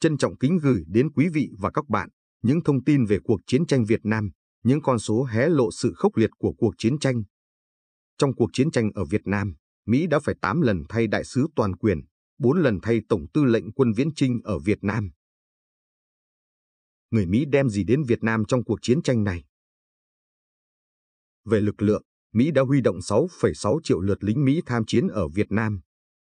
Trân trọng kính gửi đến quý vị và các bạn những thông tin về cuộc chiến tranh Việt Nam, những con số hé lộ sự khốc liệt của cuộc chiến tranh. Trong cuộc chiến tranh ở Việt Nam, Mỹ đã phải 8 lần thay đại sứ toàn quyền, 4 lần thay tổng tư lệnh quân viễn trinh ở Việt Nam. Người Mỹ đem gì đến Việt Nam trong cuộc chiến tranh này? Về lực lượng, Mỹ đã huy động 6,6 triệu lượt lính Mỹ tham chiến ở Việt Nam.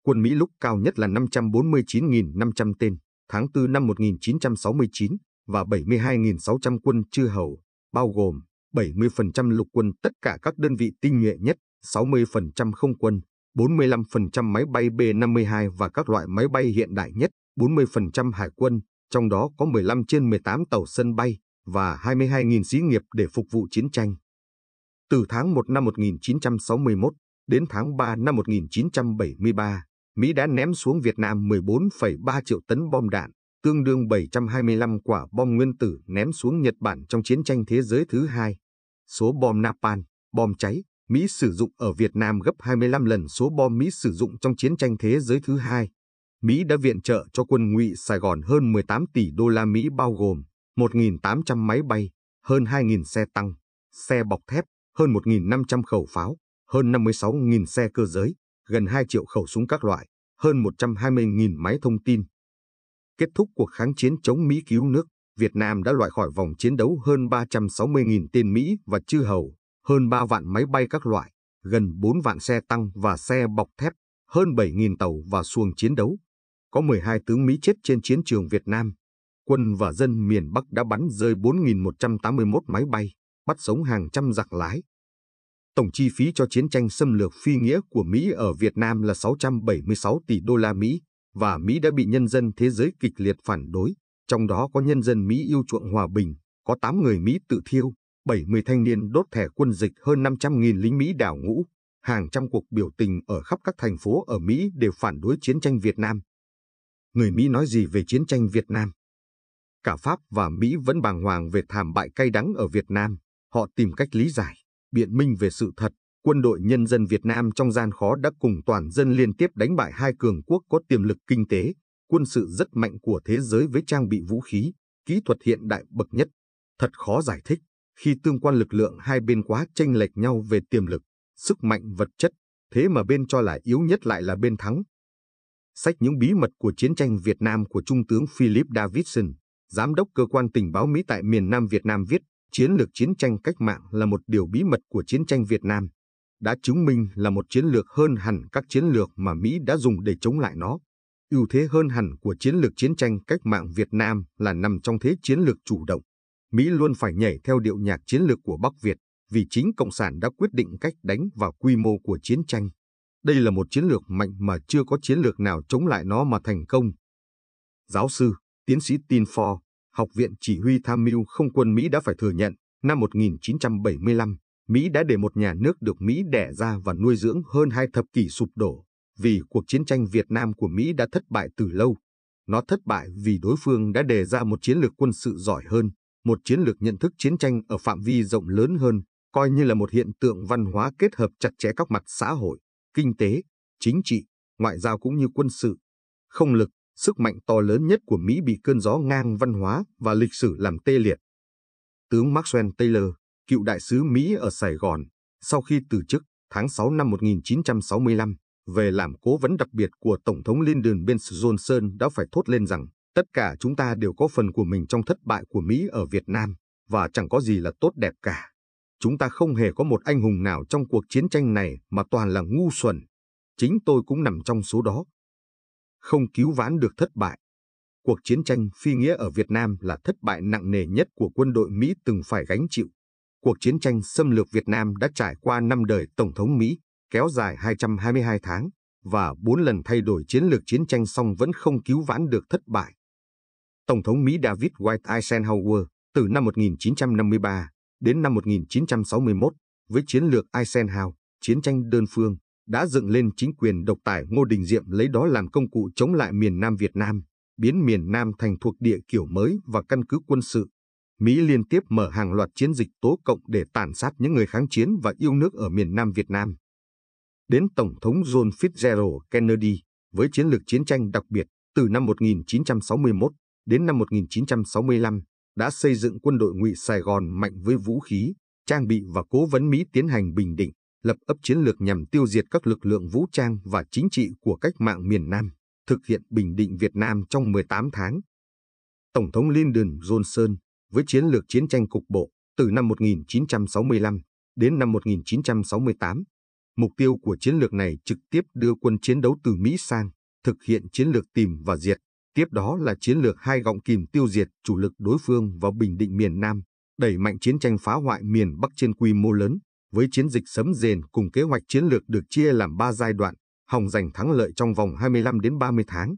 Quân Mỹ lúc cao nhất là 549.500 tên tháng 4 năm 1969 và 72.600 quân chư hầu, bao gồm 70% lục quân tất cả các đơn vị tinh nhuệ nhất, 60% không quân, 45% máy bay B-52 và các loại máy bay hiện đại nhất, 40% hải quân, trong đó có 15 trên 18 tàu sân bay và 22.000 sĩ nghiệp để phục vụ chiến tranh. Từ tháng 1 năm 1961 đến tháng 3 năm 1973, Mỹ đã ném xuống Việt Nam 14,3 triệu tấn bom đạn, tương đương 725 quả bom nguyên tử ném xuống Nhật Bản trong chiến tranh thế giới thứ hai. Số bom napalm, bom cháy, Mỹ sử dụng ở Việt Nam gấp 25 lần số bom Mỹ sử dụng trong chiến tranh thế giới thứ hai. Mỹ đã viện trợ cho quân ngụy Sài Gòn hơn 18 tỷ đô la Mỹ bao gồm 1.800 máy bay, hơn 2.000 xe tăng, xe bọc thép, hơn 1.500 khẩu pháo, hơn 56.000 xe cơ giới, gần 2 triệu khẩu súng các loại, hơn 120.000 máy thông tin. Kết thúc cuộc kháng chiến chống Mỹ cứu nước, Việt Nam đã loại khỏi vòng chiến đấu hơn 360.000 tên Mỹ và chư hầu, hơn 3 vạn máy bay các loại, gần 4 vạn xe tăng và xe bọc thép, hơn 7.000 tàu và xuồng chiến đấu. Có 12 tướng Mỹ chết trên chiến trường Việt Nam. Quân và dân miền Bắc đã bắn rơi 4.181 máy bay, bắt sống hàng trăm giặc lái, Tổng chi phí cho chiến tranh xâm lược phi nghĩa của Mỹ ở Việt Nam là 676 tỷ đô la Mỹ và Mỹ đã bị nhân dân thế giới kịch liệt phản đối, trong đó có nhân dân Mỹ yêu chuộng hòa bình, có 8 người Mỹ tự thiêu, 70 thanh niên đốt thẻ quân dịch hơn 500.000 lính Mỹ đảo ngũ, hàng trăm cuộc biểu tình ở khắp các thành phố ở Mỹ đều phản đối chiến tranh Việt Nam. Người Mỹ nói gì về chiến tranh Việt Nam? Cả Pháp và Mỹ vẫn bàng hoàng về thảm bại cay đắng ở Việt Nam, họ tìm cách lý giải biện minh về sự thật, quân đội nhân dân Việt Nam trong gian khó đã cùng toàn dân liên tiếp đánh bại hai cường quốc có tiềm lực kinh tế, quân sự rất mạnh của thế giới với trang bị vũ khí, kỹ thuật hiện đại bậc nhất. Thật khó giải thích, khi tương quan lực lượng hai bên quá chênh lệch nhau về tiềm lực, sức mạnh vật chất, thế mà bên cho là yếu nhất lại là bên thắng. Sách những bí mật của chiến tranh Việt Nam của Trung tướng Philip Davidson, Giám đốc Cơ quan Tình báo Mỹ tại miền Nam Việt Nam viết, chiến lược chiến tranh cách mạng là một điều bí mật của chiến tranh Việt Nam, đã chứng minh là một chiến lược hơn hẳn các chiến lược mà Mỹ đã dùng để chống lại nó. Ưu thế hơn hẳn của chiến lược chiến tranh cách mạng Việt Nam là nằm trong thế chiến lược chủ động. Mỹ luôn phải nhảy theo điệu nhạc chiến lược của Bắc Việt vì chính Cộng sản đã quyết định cách đánh và quy mô của chiến tranh. Đây là một chiến lược mạnh mà chưa có chiến lược nào chống lại nó mà thành công. Giáo sư, tiến sĩ Tin Ford, Học viện Chỉ huy Tham mưu Không quân Mỹ đã phải thừa nhận, năm 1975, Mỹ đã để một nhà nước được Mỹ đẻ ra và nuôi dưỡng hơn hai thập kỷ sụp đổ, vì cuộc chiến tranh Việt Nam của Mỹ đã thất bại từ lâu. Nó thất bại vì đối phương đã đề ra một chiến lược quân sự giỏi hơn, một chiến lược nhận thức chiến tranh ở phạm vi rộng lớn hơn, coi như là một hiện tượng văn hóa kết hợp chặt chẽ các mặt xã hội, kinh tế, chính trị, ngoại giao cũng như quân sự. Không lực, sức mạnh to lớn nhất của Mỹ bị cơn gió ngang văn hóa và lịch sử làm tê liệt. Tướng Maxwell Taylor, cựu đại sứ Mỹ ở Sài Gòn, sau khi từ chức tháng 6 năm 1965 về làm cố vấn đặc biệt của Tổng thống Lyndon B. Johnson đã phải thốt lên rằng tất cả chúng ta đều có phần của mình trong thất bại của Mỹ ở Việt Nam và chẳng có gì là tốt đẹp cả. Chúng ta không hề có một anh hùng nào trong cuộc chiến tranh này mà toàn là ngu xuẩn. Chính tôi cũng nằm trong số đó không cứu vãn được thất bại. Cuộc chiến tranh phi nghĩa ở Việt Nam là thất bại nặng nề nhất của quân đội Mỹ từng phải gánh chịu. Cuộc chiến tranh xâm lược Việt Nam đã trải qua năm đời Tổng thống Mỹ, kéo dài 222 tháng, và bốn lần thay đổi chiến lược chiến tranh song vẫn không cứu vãn được thất bại. Tổng thống Mỹ David White Eisenhower từ năm 1953 đến năm 1961 với chiến lược Eisenhower, chiến tranh đơn phương, đã dựng lên chính quyền độc tài Ngô Đình Diệm lấy đó làm công cụ chống lại miền Nam Việt Nam, biến miền Nam thành thuộc địa kiểu mới và căn cứ quân sự. Mỹ liên tiếp mở hàng loạt chiến dịch tố cộng để tàn sát những người kháng chiến và yêu nước ở miền Nam Việt Nam. Đến Tổng thống John Fitzgerald Kennedy với chiến lược chiến tranh đặc biệt từ năm 1961 đến năm 1965 đã xây dựng quân đội ngụy Sài Gòn mạnh với vũ khí, trang bị và cố vấn Mỹ tiến hành bình định lập ấp chiến lược nhằm tiêu diệt các lực lượng vũ trang và chính trị của cách mạng miền Nam, thực hiện bình định Việt Nam trong 18 tháng. Tổng thống Lyndon Johnson, với chiến lược chiến tranh cục bộ từ năm 1965 đến năm 1968, mục tiêu của chiến lược này trực tiếp đưa quân chiến đấu từ Mỹ sang, thực hiện chiến lược tìm và diệt, tiếp đó là chiến lược hai gọng kìm tiêu diệt chủ lực đối phương và bình định miền Nam, đẩy mạnh chiến tranh phá hoại miền Bắc trên quy mô lớn, với chiến dịch sấm rền cùng kế hoạch chiến lược được chia làm 3 giai đoạn, Hồng giành thắng lợi trong vòng 25 đến 30 tháng.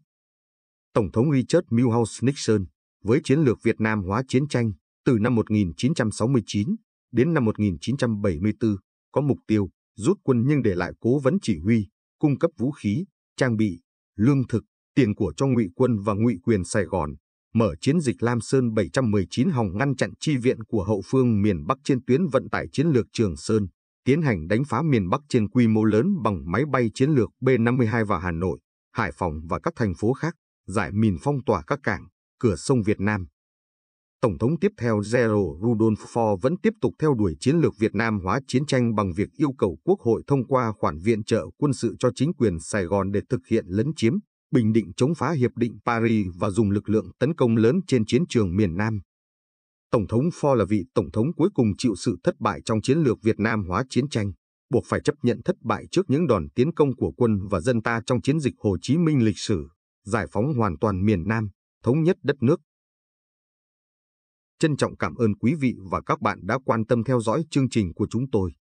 Tổng thống Richard Milhouse Nixon, với chiến lược Việt Nam hóa chiến tranh, từ năm 1969 đến năm 1974, có mục tiêu rút quân nhưng để lại cố vấn chỉ huy, cung cấp vũ khí, trang bị, lương thực, tiền của cho ngụy quân và ngụy quyền Sài Gòn, mở chiến dịch Lam Sơn 719 hòng ngăn chặn chi viện của hậu phương miền Bắc trên tuyến vận tải chiến lược Trường Sơn, tiến hành đánh phá miền Bắc trên quy mô lớn bằng máy bay chiến lược B-52 vào Hà Nội, Hải Phòng và các thành phố khác, giải mìn phong tỏa các cảng, cửa sông Việt Nam. Tổng thống tiếp theo Zero Rudolph Ford vẫn tiếp tục theo đuổi chiến lược Việt Nam hóa chiến tranh bằng việc yêu cầu Quốc hội thông qua khoản viện trợ quân sự cho chính quyền Sài Gòn để thực hiện lấn chiếm, Bình định chống phá Hiệp định Paris và dùng lực lượng tấn công lớn trên chiến trường miền Nam. Tổng thống Ford là vị tổng thống cuối cùng chịu sự thất bại trong chiến lược Việt Nam hóa chiến tranh, buộc phải chấp nhận thất bại trước những đòn tiến công của quân và dân ta trong chiến dịch Hồ Chí Minh lịch sử, giải phóng hoàn toàn miền Nam, thống nhất đất nước. Trân trọng cảm ơn quý vị và các bạn đã quan tâm theo dõi chương trình của chúng tôi.